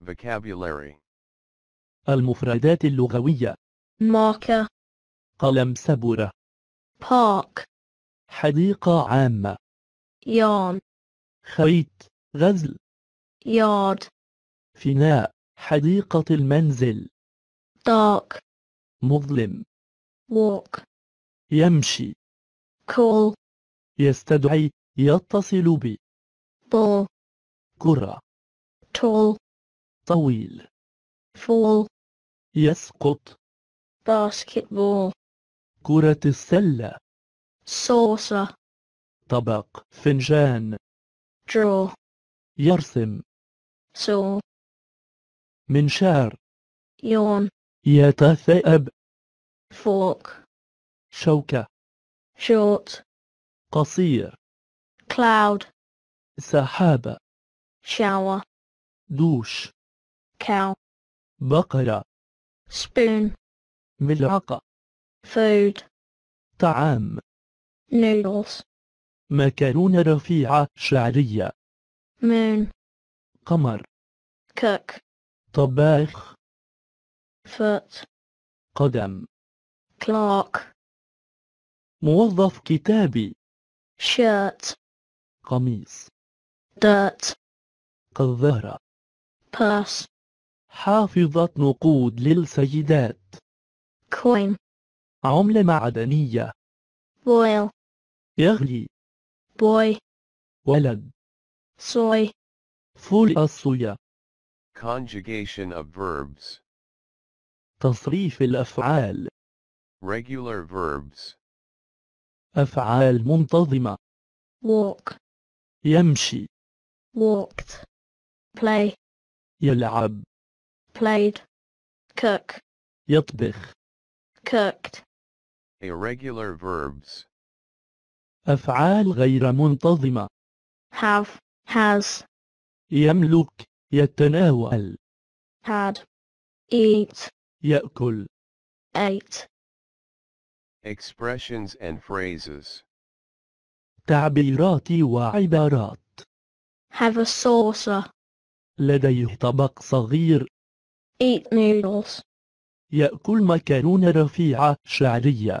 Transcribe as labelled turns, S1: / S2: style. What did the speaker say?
S1: Vocabulary المفردات اللغوية marker قلم سبورة park حديقة عامة yarn خيط غزل yard فناء حديقة المنزل dark مظلم walk يمشي call يستدعي يتصل بي ball كرة tall طويل فول يسقط باسكتبول كرة السلة صوصة طبق فنجان draw يرسم سو منشار يون يتثأب فوق شوكة شوت قصير cloud سحابة شاور دوش cow بقرة spoon ملعقة food طعام noodles مكرونة رفيعة شعرية moon قمر cook طباخ foot قدم clock موظف كتابي shirt قميص dirt قذارة purse حافظة نقود للسيدات coin عملة معدنية boil يغلي boy ولد soy فول الصويا Conjugation of verbs تصريف الأفعال Regular verbs أفعال منتظمة walk يمشي walked play يلعب played cook يطبخ cooked irregular verbs أفعال غير منتظمة have has يملك يتناول had eat يأكل ate expressions and phrases تعبيرات وعبارات have a saucer لديه طبق صغير eat noodles. يأكل مكرونة رفيعة شعرية.